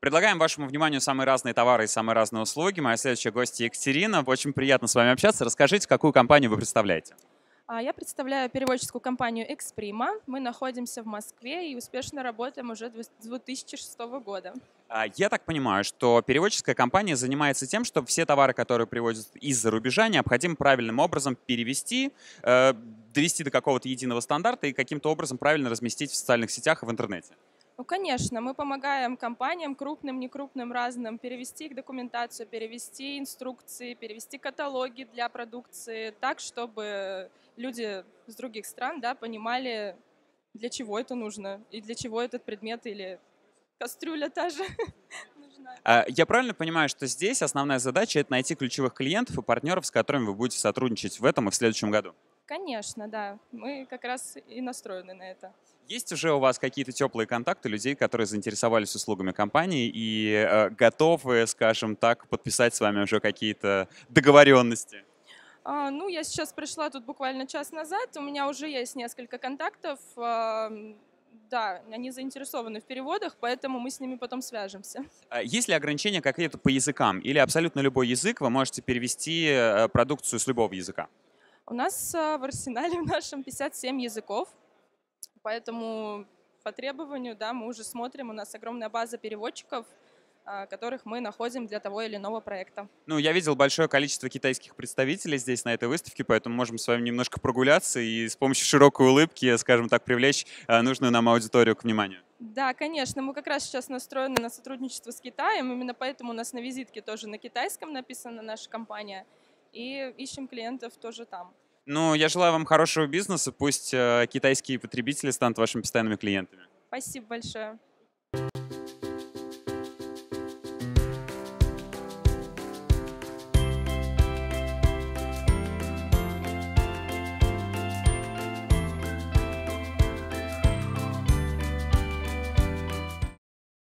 Предлагаем вашему вниманию самые разные товары и самые разные услуги. Моя следующая гостья Екатерина. Очень приятно с вами общаться. Расскажите, какую компанию вы представляете? А, я представляю переводческую компанию «Эксприма». Мы находимся в Москве и успешно работаем уже с 2006 года. А, я так понимаю, что переводческая компания занимается тем, что все товары, которые привозят из-за рубежа, необходимо правильным образом перевести, э, довести до какого-то единого стандарта и каким-то образом правильно разместить в социальных сетях и в интернете. Ну, конечно, мы помогаем компаниям, крупным, некрупным, разным, перевести их документацию, перевести инструкции, перевести каталоги для продукции так, чтобы люди с других стран да, понимали, для чего это нужно и для чего этот предмет или кастрюля та же. А, я правильно понимаю, что здесь основная задача — это найти ключевых клиентов и партнеров, с которыми вы будете сотрудничать в этом и в следующем году? Конечно, да. Мы как раз и настроены на это. Есть уже у вас какие-то теплые контакты людей, которые заинтересовались услугами компании и э, готовы, скажем так, подписать с вами уже какие-то договоренности? А, ну, я сейчас пришла тут буквально час назад. У меня уже есть несколько контактов. А, да, они заинтересованы в переводах, поэтому мы с ними потом свяжемся. А есть ли ограничения какие-то по языкам? Или абсолютно любой язык вы можете перевести э, продукцию с любого языка? У нас э, в арсенале в нашем 57 языков, поэтому по требованию, да, мы уже смотрим, у нас огромная база переводчиков, э, которых мы находим для того или иного проекта. Ну, я видел большое количество китайских представителей здесь на этой выставке, поэтому можем с вами немножко прогуляться и с помощью широкой улыбки, скажем так, привлечь э, нужную нам аудиторию к вниманию. Да, конечно, мы как раз сейчас настроены на сотрудничество с Китаем, именно поэтому у нас на визитке тоже на китайском написана наша компания – и ищем клиентов тоже там. Ну, я желаю вам хорошего бизнеса. Пусть э, китайские потребители станут вашими постоянными клиентами. Спасибо большое.